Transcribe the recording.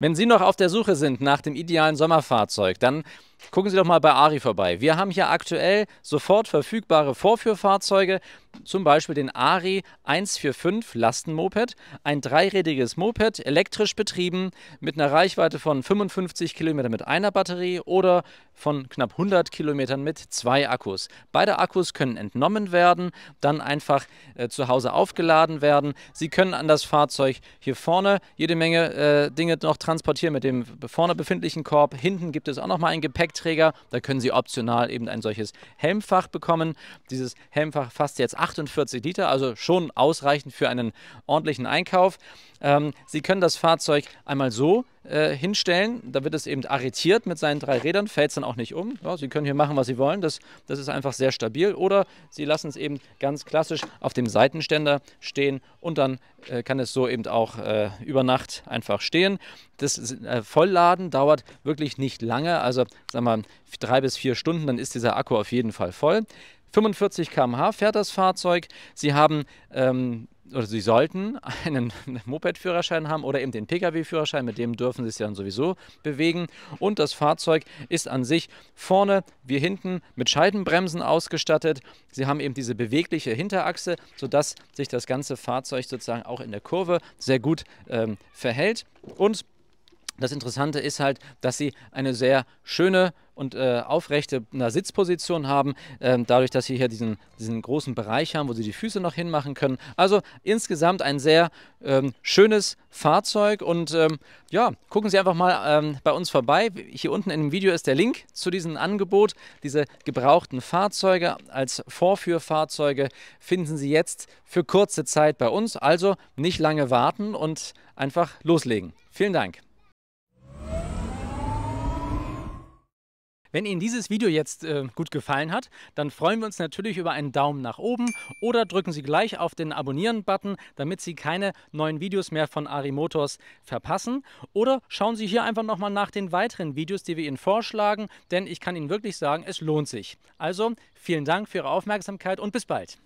Wenn Sie noch auf der Suche sind nach dem idealen Sommerfahrzeug, dann gucken Sie doch mal bei Ari vorbei. Wir haben hier aktuell sofort verfügbare Vorführfahrzeuge, zum Beispiel den Ari 145 Lastenmoped, ein dreirädiges Moped, elektrisch betrieben, mit einer Reichweite von 55 Kilometer mit einer Batterie oder von knapp 100 Kilometern mit zwei Akkus. Beide Akkus können entnommen werden, dann einfach äh, zu Hause aufgeladen werden. Sie können an das Fahrzeug hier vorne jede Menge äh, Dinge noch transportieren mit dem vorne befindlichen Korb. Hinten gibt es auch noch mal einen Gepäckträger. Da können Sie optional eben ein solches Helmfach bekommen. Dieses Helmfach fasst jetzt 48 Liter, also schon ausreichend für einen ordentlichen Einkauf. Ähm, Sie können das Fahrzeug einmal so äh, hinstellen, da wird es eben arretiert mit seinen drei Rädern, fällt es dann auch nicht um. Ja, Sie können hier machen, was Sie wollen, das, das ist einfach sehr stabil. Oder Sie lassen es eben ganz klassisch auf dem Seitenständer stehen und dann äh, kann es so eben auch äh, über Nacht einfach stehen. Das äh, Vollladen dauert wirklich nicht lange, also sagen wir mal drei bis vier Stunden, dann ist dieser Akku auf jeden Fall voll. 45 km/h fährt das Fahrzeug. Sie haben ähm, oder sie sollten einen Moped-Führerschein haben oder eben den Pkw-Führerschein, mit dem dürfen sie sich dann sowieso bewegen. Und das Fahrzeug ist an sich vorne wie hinten mit Scheibenbremsen ausgestattet. Sie haben eben diese bewegliche Hinterachse, sodass sich das ganze Fahrzeug sozusagen auch in der Kurve sehr gut ähm, verhält. Und das Interessante ist halt, dass sie eine sehr schöne und äh, aufrechte na, Sitzposition haben, ähm, dadurch, dass sie hier diesen, diesen großen Bereich haben, wo sie die Füße noch hinmachen können. Also insgesamt ein sehr ähm, schönes Fahrzeug und ähm, ja, gucken Sie einfach mal ähm, bei uns vorbei. Hier unten in dem Video ist der Link zu diesem Angebot. Diese gebrauchten Fahrzeuge als Vorführfahrzeuge finden Sie jetzt für kurze Zeit bei uns. Also nicht lange warten und einfach loslegen. Vielen Dank. Wenn Ihnen dieses Video jetzt äh, gut gefallen hat, dann freuen wir uns natürlich über einen Daumen nach oben oder drücken Sie gleich auf den Abonnieren-Button, damit Sie keine neuen Videos mehr von Arimotors verpassen. Oder schauen Sie hier einfach nochmal nach den weiteren Videos, die wir Ihnen vorschlagen, denn ich kann Ihnen wirklich sagen, es lohnt sich. Also vielen Dank für Ihre Aufmerksamkeit und bis bald.